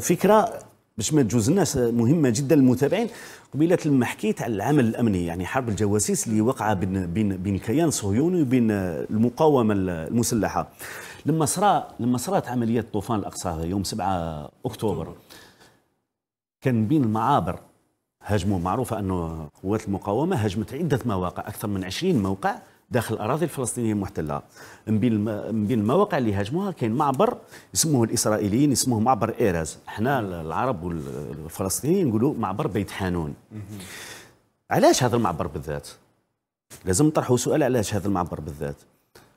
فكره باش ما تجوز الناس مهمه جدا للمتابعين قبيله لما حكيت على العمل الامني يعني حرب الجواسيس اللي وقع بين بين بين كيان صهيوني وبين المقاومه المسلحه لما صرا لما صرات عمليه طوفان الاقصى يوم 7 اكتوبر كان بين المعابر هاجموا معروفه انه قوات المقاومه هاجمت عده مواقع اكثر من 20 موقع داخل الاراضي الفلسطينيه المحتله من بين من بين المواقع اللي هاجموها كاين معبر يسموه الاسرائيليين يسموه معبر ايراز احنا العرب والفلسطينيين نقولوا معبر بيت حانون علاش هذا المعبر بالذات لازم نطرحوا سؤال علاش هذا المعبر بالذات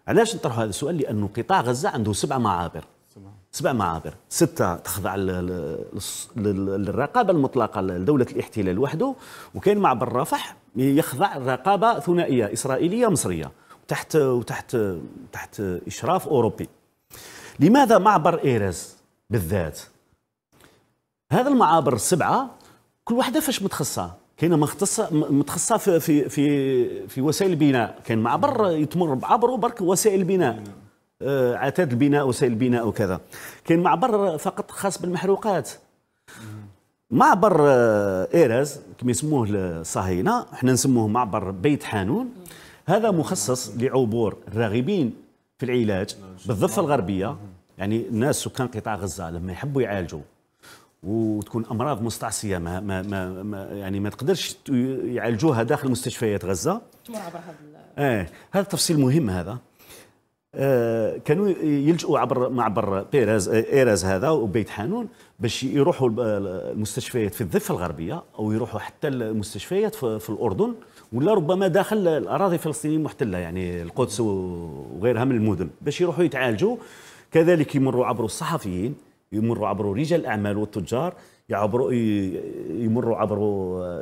علاش نطرحوا هذا السؤال لانه قطاع غزه عنده سبع معابر سبع معابر ستة تخضع للرقابة المطلقة لدولة الاحتلال وحده وكاين معبر رفح يخضع رقابة ثنائية إسرائيلية مصرية تحت وتحت تحت إشراف أوروبي لماذا معبر إيرز بالذات هذا المعابر السبعة كل واحدة فاش متخصصة كاينه مختصه متخصصه في في في وسائل البناء كاين معبر يتمر بعبره برك وسائل البناء آه، عتاد البناء وسائل البناء وكذا كاين معبر فقط خاص بالمحروقات معبر آه، ايراز كما يسموه الصهاينه احنا نسموه معبر بيت حانون هذا مخصص لعبور الراغبين في العلاج بالضفه الغربيه يعني الناس سكان قطاع غزه لما يحبوا يعالجوا وتكون امراض مستعصيه ما, ما, ما, ما يعني ما تقدرش يعالجوها داخل مستشفيات غزه تمر عبر هذا ايه هذا تفصيل مهم هذا آه، كانوا يلجؤوا عبر معبر بيرز ايرز هذا وبيت حانون باش يروحوا المستشفيات في الضفه الغربيه او يروحوا حتى المستشفيات في الاردن ولا ربما داخل الاراضي الفلسطينيه المحتله يعني القدس وغيرها من المدن باش يروحوا يتعالجوا كذلك يمروا عبر الصحفيين يمروا عبر رجال الاعمال والتجار يعبروا يمروا عبر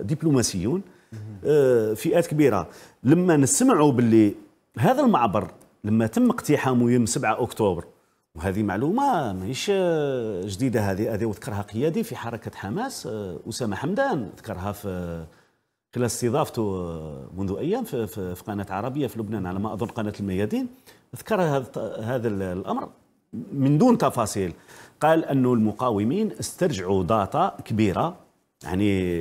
دبلوماسيون آه، فئات كبيره لما نسمعوا باللي هذا المعبر لما تم اقتحامه يوم 7 اكتوبر وهذه معلومه ماهيش آه، جديده هذه هذه وذكرها قيادي في حركه حماس آه، اسامه حمدان ذكرها في آه، خلال استضافته منذ ايام في, في, في قناه عربيه في لبنان على ما اظن قناه الميادين ذكر هذا الامر من دون تفاصيل قال انه المقاومين استرجعوا داتا كبيره يعني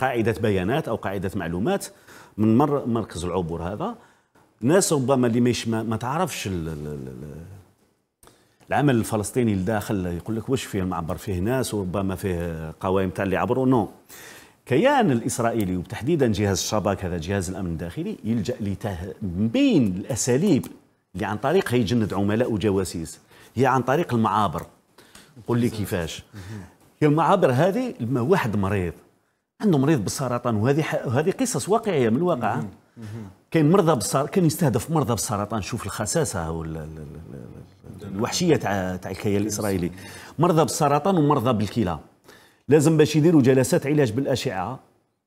قاعده بيانات او قاعده معلومات من مر مركز العبور هذا ناس ربما اللي مش ما, ما تعرفش الـ الـ الـ العمل الفلسطيني لداخل يقول لك واش فيه المعبر فيه ناس وربما فيه قوائم تاع اللي عبروا نو كيان الاسرائيلي وتحديدا جهاز الشباك هذا جهاز الامن الداخلي يلجا لته بين الاساليب اللي عن طريقها يجند عملاء وجواسيس هي عن طريق المعابر قول لي كيفاش هي المعابر هذه واحد مريض عنده مريض بالسرطان وهذه هذه قصص واقعيه من الواقع كاين مرضى بالسرطان كان يستهدف مرضى بالسرطان شوف الخساسه الوحشيه تاع تاع الكيان الاسرائيلي مرضى بالسرطان ومرضى بالكلى لازم باش يديروا جلسات علاج بالاشعه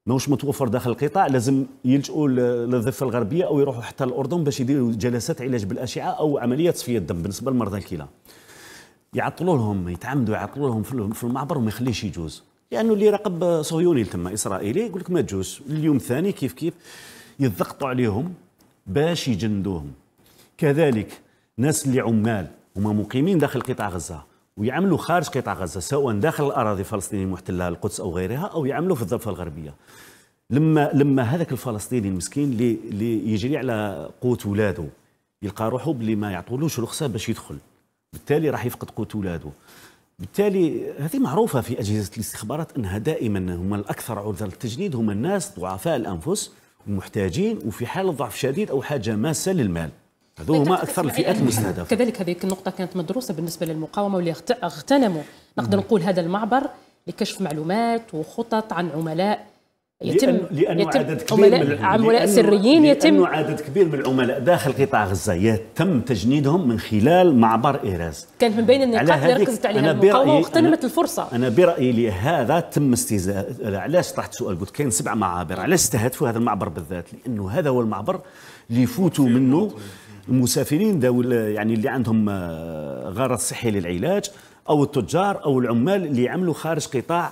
ماهوش متوفر داخل القطاع لازم يلجؤوا للضفه الغربيه او يروحوا حتى الاردن باش يديروا جلسات علاج بالاشعه او عمليه تصفيه الدم بالنسبه لمرضى الكلى يعطلوا لهم يتعمدوا يعطلوا لهم في المعبر وما يخليش يجوز لانه اللي راقب صهيوني تما اسرائيلي يقول لك ما تجوش اليوم الثاني كيف كيف يضغطوا عليهم باش يجندوهم كذلك ناس اللي عمال هما مقيمين داخل قطاع غزه ويعملوا خارج قطاع غزه سواء داخل الاراضي الفلسطينيه المحتله القدس او غيرها او يعملوا في الضفه الغربيه لما لما هذاك الفلسطيني المسكين اللي, اللي يجري على قوت ولاده يلقى روحه باللي ما يعطولوش رخصه باش يدخل بالتالي راح يفقد قوت ولاده بالتالي هذه معروفة في أجهزة الاستخبارات أنها دائما هم الأكثر عرضة للتجنيد هم الناس ضعفاء الأنفس ومحتاجين وفي حالة ضعف شديد أو حاجة ماسة للمال هذو هما أكثر الفئات يعني المستهدفة كذلك هذه النقطة كانت مدروسة بالنسبة للمقاومة واللي اغتنموا نقدر نقول هذا المعبر لكشف معلومات وخطط عن عملاء يتم لأنه, يتم عدد كبير عملاء من عملاء سريين يتم لأنه عدد كبير من العملاء داخل قطاع غزة يتم تجنيدهم من خلال معبر إيراز كانت من بين النقاط اللي ركزت عليها المقاومة واغتنمت الفرصة أنا برأيي لهذا تم استهزاء علاش طرحت سؤال قلت كاين سبع معابر علاش استهدفوا هذا المعبر بالذات لأنه هذا هو المعبر اللي يفوتوا منه المسافرين دول يعني اللي عندهم آه، غرض صحي للعلاج أو التجار أو العمال اللي يعملوا خارج قطاع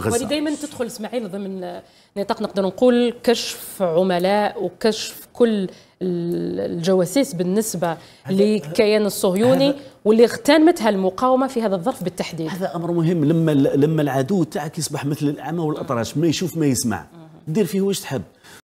غزه ودي دائما تدخل اسماعيل ضمن نطاق نقدر نقول كشف عملاء وكشف كل الجواسيس بالنسبه للكيان الصهيوني واللي اغتنمتها المقاومه في هذا الظرف بالتحديد هذا امر مهم لما لما العدو تاعك يصبح مثل الاعمى والاطراش ما يشوف ما يسمع دير فيه واش تحب